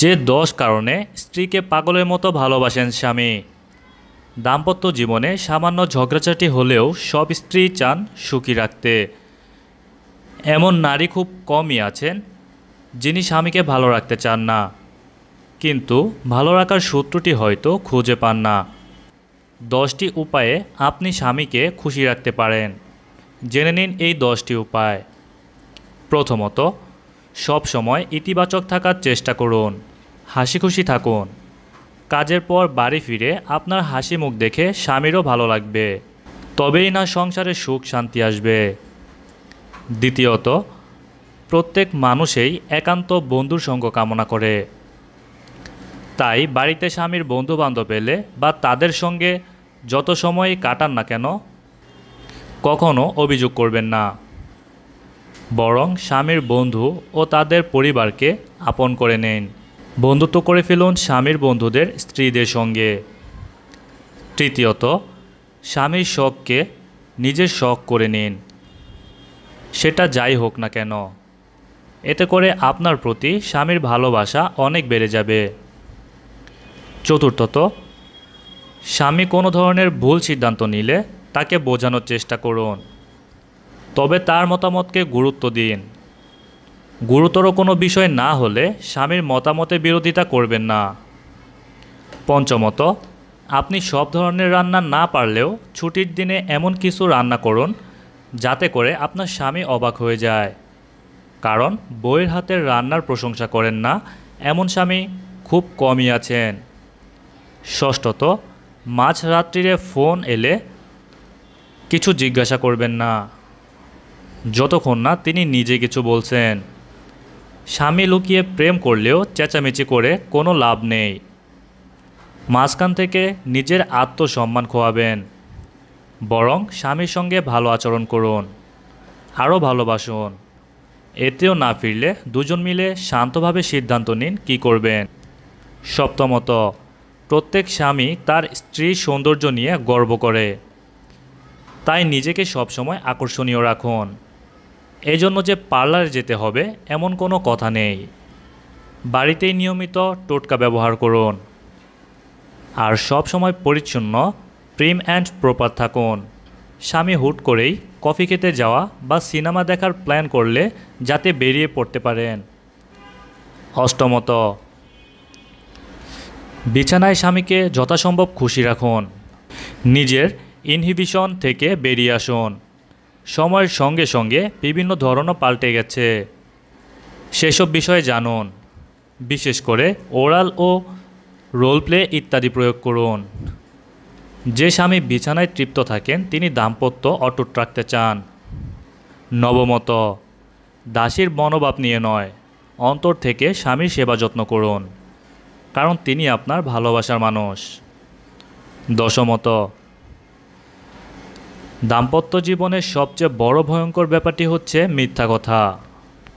যে দশ কারণে স্ত্রীকে পাগলের মতো ভালোবাসেন স্বামী দাম্পত্য জীবনে সামান্য ঝগড়াচাটি হলেও সব স্ত্রী চান সুখী রাখতে এমন নারী খুব কমই আছেন যিনি স্বামীকে ভালো রাখতে চান না কিন্তু ভালো রাখার সূত্রটি হয়তো খুঁজে পান না দশটি উপায়ে আপনি স্বামীকে খুশি রাখতে পারেন জেনে নিন এই দশটি উপায় প্রথমত সব সময় ইতিবাচক থাকার চেষ্টা করুন হাসি খুশি থাকুন কাজের পর বাড়ি ফিরে আপনার হাসি মুখ দেখে স্বামীরও ভালো লাগবে তবেই না সংসারে সুখ শান্তি আসবে দ্বিতীয়ত প্রত্যেক মানুষেই একান্ত বন্ধুর সঙ্গ কামনা করে তাই বাড়িতে স্বামীর বন্ধু বান্ধব এলে বা তাদের সঙ্গে যত সময় কাটান না কেন কখনো অভিযোগ করবেন না বরং স্বামীর বন্ধু ও তাদের পরিবারকে আপন করে নিন বন্ধুত্ব করে ফেলুন স্বামীর বন্ধুদের স্ত্রীদের সঙ্গে তৃতীয়ত স্বামীর শখকে নিজের শখ করে নিন সেটা যাই হোক না কেন এতে করে আপনার প্রতি স্বামীর ভালোবাসা অনেক বেড়ে যাবে চতুর্থত স্বামী কোনো ধরনের ভুল সিদ্ধান্ত নিলে তাকে বোঝানোর চেষ্টা করুন তবে তার মতামতকে গুরুত্ব দিন গুরুতর কোনো বিষয় না হলে স্বামীর মতামতে বিরোধিতা করবেন না পঞ্চমত আপনি সব ধরনের রান্না না পারলেও ছুটির দিনে এমন কিছু রান্না করুন যাতে করে আপনার স্বামী অবাক হয়ে যায় কারণ বইয়ের হাতের রান্নার প্রশংসা করেন না এমন স্বামী খুব কমই আছেন ষষ্ঠত মাঝরাত্রিরে ফোন এলে কিছু জিজ্ঞাসা করবেন না যতক্ষণ না তিনি নিজে কিছু বলছেন স্বামী লুকিয়ে প্রেম করলেও চেঁচামেচি করে কোনো লাভ নেই মাঝখান থেকে নিজের আত্মসম্মান খোয়াবেন বরং স্বামীর সঙ্গে ভালো আচরণ করুন আরও ভালোবাসুন এতেও না ফিরলে দুজন মিলে শান্তভাবে সিদ্ধান্ত নিন কি করবেন সপ্তমত প্রত্যেক স্বামী তার স্ত্রীর সৌন্দর্য নিয়ে গর্ব করে তাই নিজেকে সবসময় আকর্ষণীয় রাখুন এজন্য যে পার্লারে যেতে হবে এমন কোনো কথা নেই বাড়িতেই নিয়মিত টোটকা ব্যবহার করুন আর সব সময় পরিচ্ছন্ন প্রেম অ্যান্ড প্রপার থাকুন স্বামী হুট করেই কফি খেতে যাওয়া বা সিনেমা দেখার প্ল্যান করলে যাতে বেরিয়ে পড়তে পারেন অষ্টমত বিছানায় স্বামীকে যথাসম্ভব খুশি রাখুন নিজের ইনহিবিশন থেকে বেরিয়ে আসুন সময়ের সঙ্গে সঙ্গে বিভিন্ন ধরনও পাল্টে গেছে সেসব বিষয়ে জানুন বিশেষ করে ওরাল ও রোল প্লে ইত্যাদি প্রয়োগ করুন যে স্বামী বিছানায় তৃপ্ত থাকেন তিনি দাম্পত্য অটুট রাখতে চান নবমত দাসীর মনোভাব নিয়ে নয় অন্তর থেকে স্বামীর সেবা যত্ন করুন কারণ তিনি আপনার ভালোবাসার মানুষ দশমত দাম্পত্য জীবনের সবচেয়ে বড় ভয়ঙ্কর ব্যাপারটি হচ্ছে মিথ্যা কথা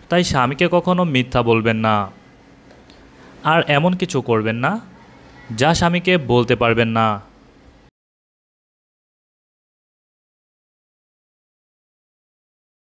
তাই স্বামীকে কখনো মিথ্যা বলবেন না আর এমন কিছু করবেন না যা স্বামীকে বলতে পারবেন না